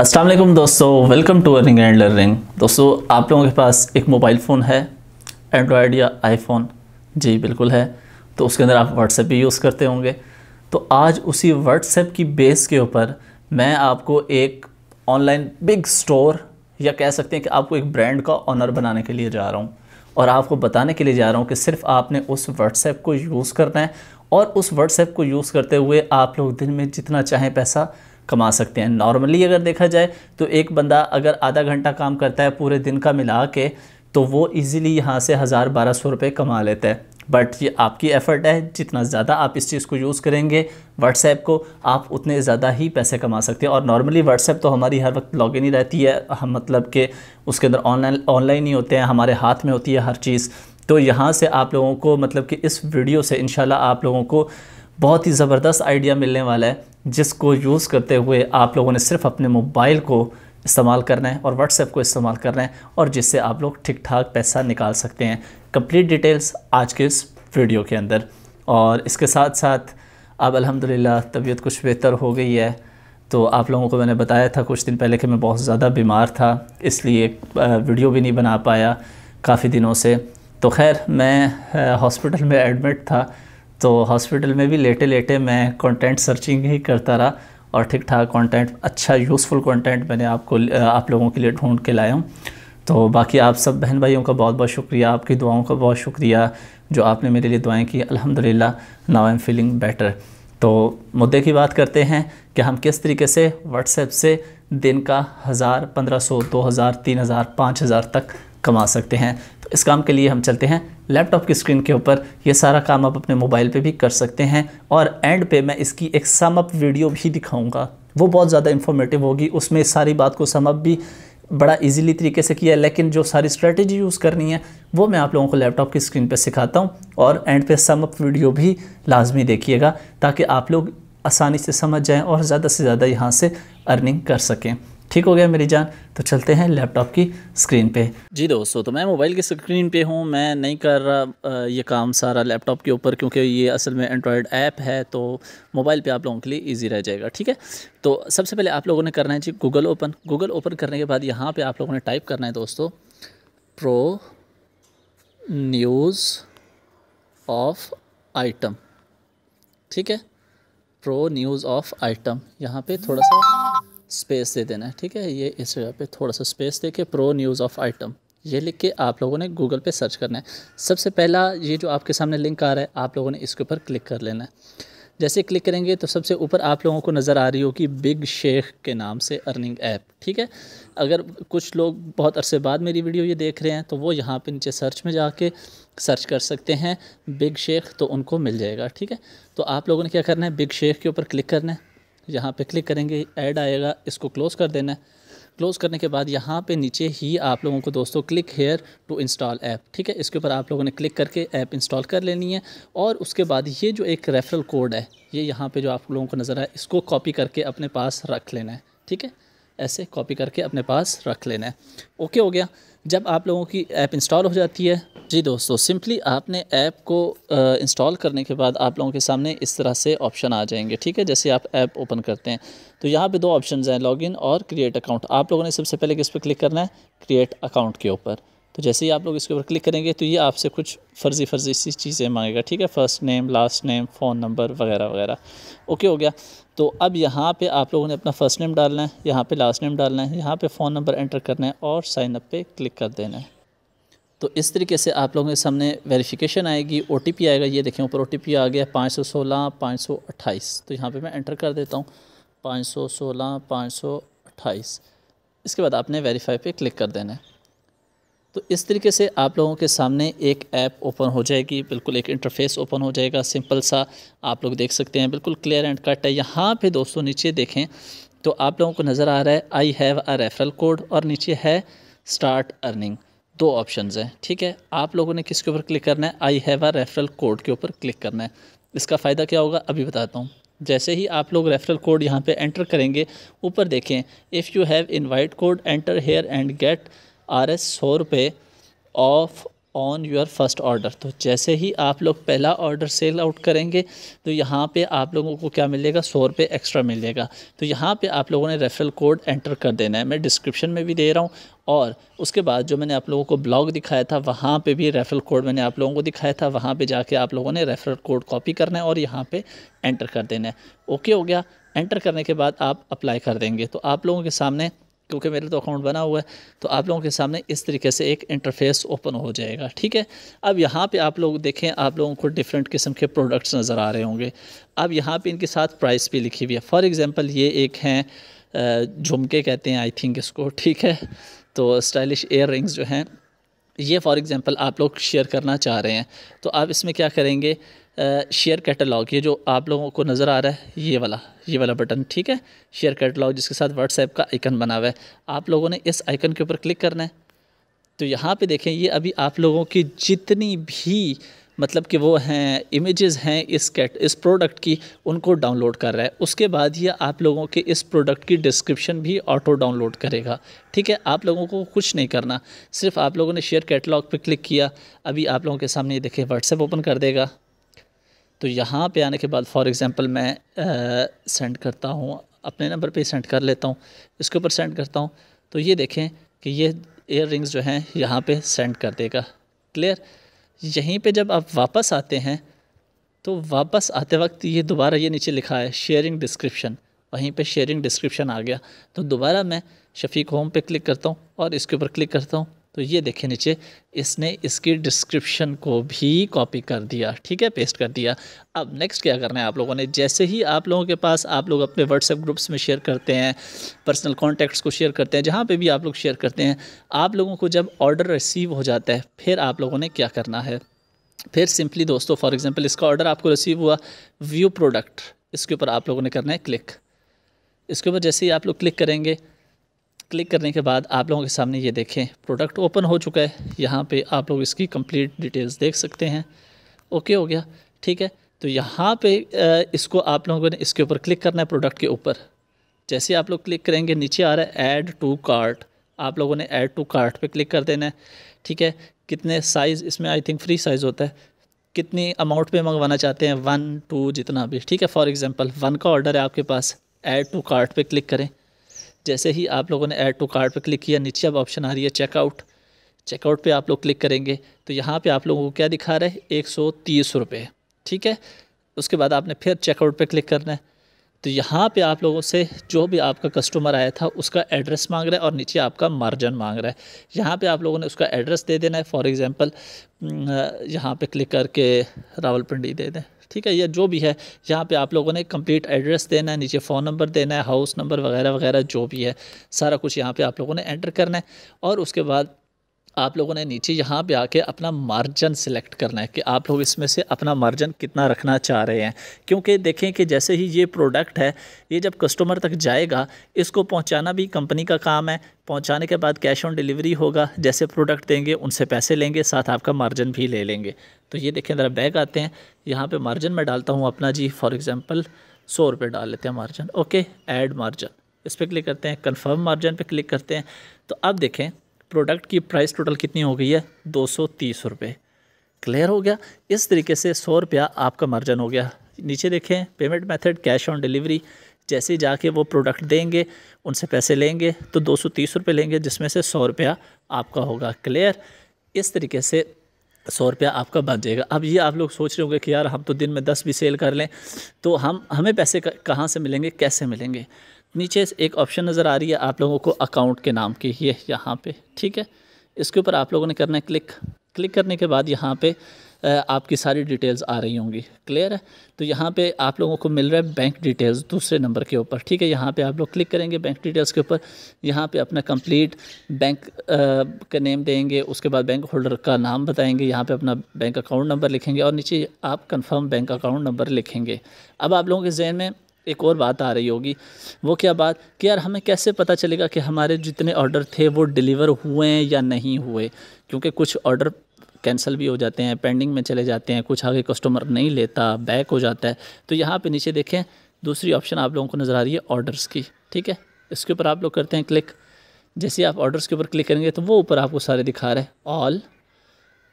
असलम दोस्तों welcome to earning and learning दोस्तों आप लोगों के पास एक मोबाइल फ़ोन है एंड्रॉयड या आईफोन जी बिल्कुल है तो उसके अंदर आप व्हाट्सएप भी यूज़ करते होंगे तो आज उसी व्हाट्सएप की बेस के ऊपर मैं आपको एक ऑनलाइन बिग स्टोर या कह सकते हैं कि आपको एक ब्रांड का ऑनर बनाने के लिए जा रहा हूँ और आपको बताने के लिए जा रहा हूँ कि सिर्फ आपने उस व्हाट्सएप को यूज़ करना है और उस व्हाट्सएप को यूज़ करते हुए आप लोग दिन में जितना चाहें पैसा कमा सकते हैं नॉर्मली अगर देखा जाए तो एक बंदा अगर आधा घंटा काम करता है पूरे दिन का मिला के तो वो इजीली यहाँ से हज़ार बारह सौ रुपये कमा लेता है बट ये आपकी एफ़र्ट है जितना ज़्यादा आप इस चीज़ को यूज़ करेंगे व्हाट्सएप को आप उतने ज़्यादा ही पैसे कमा सकते हैं और नॉर्मली व्हाट्सएप तो हमारी हर वक्त लॉगिन ही रहती है हम मतलब कि उसके अंदर ऑनलाइन ऑनलाइन ही होते हैं हमारे हाथ में होती है हर चीज़ तो यहाँ से आप लोगों को मतलब कि इस वीडियो से इन आप लोगों को बहुत ही ज़बरदस्त आइडिया मिलने वाला है जिसको यूज़ करते हुए आप लोगों ने सिर्फ अपने मोबाइल को इस्तेमाल करना है और व्हाट्सएप को इस्तेमाल करना है और जिससे आप लोग ठीक ठाक पैसा निकाल सकते हैं कंप्लीट डिटेल्स आज के इस वीडियो के अंदर और इसके साथ साथ अब अल्हम्दुलिल्लाह तबीयत कुछ बेहतर हो गई है तो आप लोगों को मैंने बताया था कुछ दिन पहले कि मैं बहुत ज़्यादा बीमार था इसलिए वीडियो भी नहीं बना पाया काफ़ी दिनों से तो खैर मैं हॉस्पिटल में एडमिट था तो हॉस्पिटल में भी लेटे लेटे मैं कंटेंट सर्चिंग ही करता रहा और ठीक ठाक कंटेंट अच्छा यूज़फुल कंटेंट मैंने आपको आप लोगों के लिए ढूंढ के लाया हूँ तो बाकी आप सब बहन भाइयों का बहुत बहुत शुक्रिया आपकी दुआओं का बहुत शुक्रिया जो आपने मेरे लिए दुआएं की अल्हम्दुलिल्लाह now I am feeling better तो मुद्दे की बात करते हैं कि हम किस तरीके से व्हाट्सएप से दिन का हज़ार पंद्रह सौ दो हज़ार तीन हज़ार पाँच हज़ार तक कमा सकते हैं तो इस काम के लिए हम चलते हैं लैपटॉप की स्क्रीन के ऊपर ये सारा काम आप अपने मोबाइल पे भी कर सकते हैं और एंड पे मैं इसकी एक सम अप वीडियो भी दिखाऊंगा वो बहुत ज़्यादा इन्फॉर्मेटिव होगी उसमें सारी बात को सम अप भी बड़ा इजीली तरीके से किया है लेकिन जो सारी स्ट्रेटजी यूज़ करनी है वो मैं आप लोगों को लैपटॉप की स्क्रीन पर सिखाता हूँ और एंड पे सम अप वीडियो भी लाजमी देखिएगा ताकि आप लोग आसानी से समझ जाएँ और ज़्यादा से ज़्यादा यहाँ से अर्निंग कर सकें ठीक हो गया मेरी जान तो चलते हैं लैपटॉप की स्क्रीन पे जी दोस्तों तो मैं मोबाइल की स्क्रीन पे हूँ मैं नहीं कर रहा ये काम सारा लैपटॉप के ऊपर क्योंकि ये असल में एंड्रॉयड ऐप है तो मोबाइल पे आप लोगों के लिए इजी रह जाएगा ठीक है तो सबसे पहले आप लोगों ने करना है जी गूगल ओपन गूगल ओपन करने के बाद यहाँ पर आप लोगों ने टाइप करना है दोस्तों प्रो न्यूज़ ऑफ आइटम ठीक है प्रो न्यूज़ ऑफ आइटम यहाँ पे थोड़ा सा स्पेस दे देना है ठीक है ये इस जगह पे थोड़ा सा स्पेस दे के प्रो न्यूज़ ऑफ आइटम ये लिख के आप लोगों ने गूगल पे सर्च करना है सबसे पहला ये जो आपके सामने लिंक आ रहा है आप लोगों ने इसके ऊपर क्लिक कर लेना है जैसे क्लिक करेंगे तो सबसे ऊपर आप लोगों को नज़र आ रही होगी बिग शेख के नाम से अर्निंग ऐप ठीक है अगर कुछ लोग बहुत अरसे बाद मेरी वीडियो ये देख रहे हैं तो वो यहाँ पे नीचे सर्च में जाके सर्च कर सकते हैं बिग शेख तो उनको मिल जाएगा ठीक है तो आप लोगों ने क्या करना है बिग शेख के ऊपर क्लिक करना है यहाँ पे क्लिक करेंगे ऐड आएगा इसको क्लोज़ कर देना है क्लोज़ करने के बाद यहाँ पे नीचे ही आप लोगों को दोस्तों click here to install app ठीक है इसके ऊपर आप लोगों ने क्लिक करके ऐप इंस्टॉल कर लेनी है और उसके बाद ये जो एक रेफरल कोड है ये यहाँ पे जो आप लोगों को नज़र आए इसको कॉपी करके अपने पास रख लेना है ठीक है ऐसे कॉपी करके अपने पास रख लेना है ओके हो गया जब आप लोगों की ऐप इंस्टॉल हो जाती है जी दोस्तों सिंपली आपने ऐप को इंस्टॉल करने के बाद आप लोगों के सामने इस तरह से ऑप्शन आ जाएंगे ठीक है जैसे आप ऐप ओपन करते हैं तो यहाँ पे दो ऑप्शन हैं लॉगिन और क्रिएट अकाउंट आप लोगों ने सबसे पहले किस पर क्लिक करना है क्रिएट अकाउंट के ऊपर तो जैसे ही आप लोग इसके ऊपर क्लिक करेंगे तो ये आपसे कुछ फर्जी फर्जी सी चीज़ें मांगेगा ठीक है first name last name phone number वगैरह वगैरह ओके हो गया तो अब यहाँ पे आप लोगों ने अपना फ़र्स्ट नेम डालना है यहाँ पे लास्ट नेम डालना है यहाँ पे फ़ोन नंबर एंटर करना है और साइन अप पे क्लिक कर देना है तो इस तरीके से आप लोगों के सामने वेरीफ़िकेशन आएगी ओ आएगा ये देखें ऊपर ओ आ गया पाँच सौ सोलह पाँच सौ अट्ठाईस तो यहाँ पर मैं एंटर कर देता हूँ पाँच सौ सोलह पाँच सौ अट्ठाईस इसके बाद आपने वेरीफाई पर क्लिक कर देना है तो इस तरीके से आप लोगों के सामने एक ऐप ओपन हो जाएगी बिल्कुल एक इंटरफेस ओपन हो जाएगा सिंपल सा आप लोग देख सकते हैं बिल्कुल क्लियर एंड कट है यहाँ पे दोस्तों नीचे देखें तो आप लोगों को नज़र आ रहा है I have a referral code और नीचे है स्टार्ट अर्निंग दो ऑप्शन हैं ठीक है आप लोगों ने किसके ऊपर क्लिक करना है I have a referral code के ऊपर क्लिक करना है इसका फ़ायदा क्या होगा अभी बताता हूँ जैसे ही आप लोग रेफरल कोड यहाँ पे एंटर करेंगे ऊपर देखें if you have invite code enter here and get R S सौ रुपये off on your first order तो जैसे ही आप लोग पहला ऑर्डर सेल आउट करेंगे तो यहाँ पे आप लोगों को क्या मिलेगा सौ रुपये एक्स्ट्रा मिलेगा तो यहाँ पे आप लोगों ने रेफरल कोड एंटर कर देना है मैं डिस्क्रिप्शन में भी दे रहा हूँ और उसके बाद जो मैंने आप लोगों को ब्लॉग दिखाया था वहाँ पे भी रेफरल कोड मैंने आप लोगों को दिखाया था वहाँ पर जाके आप लोगों ने रेफरल कोड कॉपी करना है और यहाँ पर एंटर कर देना है ओके हो गया एंटर करने के बाद आप अप्लाई कर देंगे तो आप लोगों के सामने क्योंकि मेरे तो अकाउंट बना हुआ है तो आप लोगों के सामने इस तरीके से एक इंटरफेस ओपन हो जाएगा ठीक है अब यहाँ पे आप लोग देखें आप लोगों को डिफरेंट किस्म के प्रोडक्ट्स नज़र आ रहे होंगे अब यहाँ पे इनके साथ प्राइस भी लिखी हुई है फॉर एग्ज़ाम्पल ये एक हैं झुमके कहते हैं आई थिंक इसको ठीक है तो स्टाइलिश एयर रिंग्स जो हैं ये फॉर एग्ज़ाम्पल आप लोग शेयर करना चाह रहे हैं तो आप इसमें क्या करेंगे शेयर कैटलॉग ये जो आप लोगों को नज़र आ रहा है ये वाला ये वाला बटन ठीक है शेयर कैटलॉग जिसके साथ व्हाट्सएप का आइकन बना हुआ है आप लोगों ने इस आइकन के ऊपर क्लिक करना है तो यहाँ पे देखें ये अभी आप लोगों की जितनी भी मतलब कि वो हैं इमेजेस हैं इस कैट इस प्रोडक्ट की उनको डाउनलोड कर रहा है उसके बाद ये आप लोगों के इस प्रोडक्ट की डिस्क्रिप्शन भी ऑटो डाउनलोड करेगा ठीक है आप लोगों को कुछ नहीं करना सिर्फ आप लोगों ने शेयर कैटलॉग पे क्लिक किया अभी आप लोगों के सामने देखिए व्हाट्सएप ओपन कर देगा तो यहाँ पर आने के बाद फॉर एग्ज़ाम्पल मैं सेंड करता हूँ अपने नंबर पर सेंड कर लेता हूँ इसके ऊपर सेंड करता हूँ तो ये देखें कि ये एयर रिंग्स जो हैं यहाँ पर सेंड कर देगा क्लियर यहीं पे जब आप वापस आते हैं तो वापस आते वक्त ये दोबारा ये नीचे लिखा है शेयरिंग डिस्क्रिप्शन वहीं पे शेयरिंग डिस्क्रिप्शन आ गया तो दोबारा मैं शफीक होम पे क्लिक करता हूँ और इसके ऊपर क्लिक करता हूँ तो ये देखें नीचे इसने इसकी डिस्क्रिप्शन को भी कॉपी कर दिया ठीक है पेस्ट कर दिया अब नेक्स्ट क्या करना है आप लोगों ने जैसे ही आप लोगों के पास आप लोग अपने व्हाट्सएप ग्रुप्स में शेयर करते हैं पर्सनल कॉन्टैक्ट्स को शेयर करते हैं जहाँ पे भी आप लोग शेयर करते हैं आप लोगों को जब ऑर्डर रिसीव हो जाता है फिर आप लोगों ने क्या करना है फिर सिंपली दोस्तों फॉर एग्ज़ाम्पल इसका ऑर्डर आपको रिसीव हुआ व्यू प्रोडक्ट इसके ऊपर आप लोगों ने करना है क्लिक इसके ऊपर जैसे ही आप लोग क्लिक करेंगे क्लिक करने के बाद आप लोगों के सामने ये देखें प्रोडक्ट ओपन हो चुका है यहाँ पे आप लोग इसकी कंप्लीट डिटेल्स देख सकते हैं ओके हो गया ठीक है तो यहाँ पे इसको आप लोगों ने इसके ऊपर क्लिक करना है प्रोडक्ट के ऊपर जैसे आप लोग क्लिक करेंगे नीचे आ रहा है ऐड टू कार्ट आप लोगों ने ऐड टू कार्ट पर क्लिक कर देना है ठीक है कितने साइज़ इसमें आई थिंक फ्री साइज़ होता है कितनी अमाउंट पे मंगवाना चाहते हैं वन टू जितना भी ठीक है फॉर एग्ज़ाम्पल वन का ऑर्डर है आपके पास ऐड टू कार्ट पे क्लिक करें जैसे ही आप लोगों ने ऐड टू कार्ड पर क्लिक किया नीचे अब ऑप्शन आ रही है चेकआउट चेकआउट पे आप लोग क्लिक करेंगे तो यहाँ पे आप लोगों को क्या दिखा रहा है एक सौ तीस रुपये ठीक है उसके बाद आपने फिर चेकआउट पे क्लिक करना है तो यहाँ पे आप लोगों से जो भी आपका कस्टमर आया था उसका एड्रेस मांग रहा है और नीचे आपका मार्जिन मांग रहा है यहाँ पे आप लोगों ने उसका एड्रेस दे देना है फॉर एग्ज़ाम्पल यहाँ पे क्लिक करके रावलपिंडी दे दें ठीक है या जो भी है यहाँ पे आप लोगों ने कंप्लीट एड्रेस देना है नीचे फ़ोन नंबर देना है हाउस नंबर वगैरह वगैरह जो भी है सारा कुछ यहाँ पे आप लोगों ने एंटर करना है और उसके बाद आप लोगों ने नीचे यहाँ पे आके अपना मार्जन सिलेक्ट करना है कि आप लोग इसमें से अपना मार्जन कितना रखना चाह रहे हैं क्योंकि देखें कि जैसे ही ये प्रोडक्ट है ये जब कस्टमर तक जाएगा इसको पहुँचाना भी कंपनी का काम है पहुँचाने के बाद कैश ऑन डिलीवरी होगा जैसे प्रोडक्ट देंगे उनसे पैसे लेंगे साथ आपका मार्जिन भी ले लेंगे तो ये देखें ज़रा बैग आते हैं यहाँ पर मार्जिन मैं डालता हूँ अपना जी फॉर एग्ज़ाम्पल सौ रुपये डाल लेते हैं मार्जिन ओके ऐड मार्जिन इस पर क्लिक करते हैं कन्फर्म मार्जिन पर क्लिक करते हैं तो अब देखें प्रोडक्ट की प्राइस टोटल कितनी हो गई है दो सौ तीस रुपये क्लियर हो गया इस तरीके से सौ रुपया आपका मार्जन हो गया नीचे देखें payment method cash on delivery जैसे ही जाके वो प्रोडक्ट देंगे उनसे पैसे लेंगे तो दो सौ तीस रुपये लेंगे जिसमें से सौ रुपया आपका होगा क्लियर इस तरीके से सौ रुपया आपका बन जाएगा अब ये आप लोग सोच रहे होंगे कि यार हम तो दिन में दस भी सेल कर लें तो हम हमें पैसे कहाँ से मिलेंगे कैसे मिलेंगे नीचे एक ऑप्शन नज़र आ रही है आप लोगों को अकाउंट के नाम की ये यहाँ पे ठीक है इसके ऊपर आप लोगों ने करना है क्लिक क्लिक करने के बाद यहाँ पे आपकी सारी डिटेल्स आ रही होंगी क्लियर है तो यहाँ पे आप लोगों को मिल रहा है बैंक डिटेल्स दूसरे नंबर के ऊपर ठीक है यहाँ पे आप लोग क्लिक करेंगे बैंक डिटेल्स के ऊपर यहाँ पे अपना कंप्लीट बैंक का नेम देंगे उसके बाद बैंक होल्डर का नाम बताएंगे यहाँ पे अपना बैंक अकाउंट नंबर लिखेंगे और नीचे आप कन्फर्म बैंक अकाउंट नंबर लिखेंगे अब आप लोगों के जहन में एक और बात आ रही होगी वो क्या बात कि यार हमें कैसे पता चलेगा कि हमारे जितने ऑर्डर थे वो डिलीवर हुए हैं या नहीं हुए क्योंकि कुछ ऑर्डर कैंसिल भी हो जाते हैं पेंडिंग में चले जाते हैं कुछ आगे कस्टमर नहीं लेता बैक हो जाता है तो यहाँ पे नीचे देखें दूसरी ऑप्शन आप लोगों को नज़र आ रही है ऑर्डर्स की ठीक है इसके ऊपर आप लोग करते हैं क्लिक जैसे आप ऑर्डर्स के ऊपर क्लिक करेंगे तो वो ऊपर आपको सारे दिखा रहे हैं all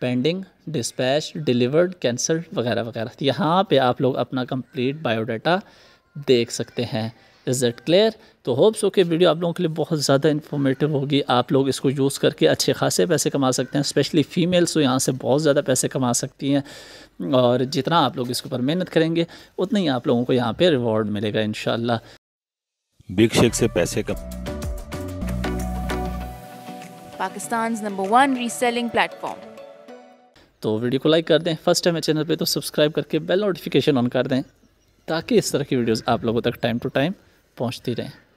pending dispatch delivered cancelled वगैरह वगैरह यहाँ पर आप लोग अपना कम्प्लीट बायोडाटा देख सकते हैं इज़ दैट क्लियर तो होप सो कि वीडियो आप लोगों के लिए बहुत ज़्यादा इन्फॉर्मेटिव होगी आप लोग इसको यूज़ करके अच्छे खासे पैसे कमा सकते हैं स्पेशली फ़ीमेल्स तो यहाँ से बहुत ज़्यादा पैसे कमा सकती हैं और जितना आप लोग इसके ऊपर मेहनत करेंगे उतना ही आप लोगों को यहाँ पर रिवॉर्ड मिलेगा इन बिग शेक से पैसे कम Pakistan number one reselling platform तो वीडियो को लाइक कर दें फर्स्ट टाइम चैनल पे तो सब्सक्राइब करके बेल नोटिफिकेशन ऑन कर दें ताकि इस तरह की वीडियोस आप लोगों तक टाइम टू टाइम पहुंचती रहें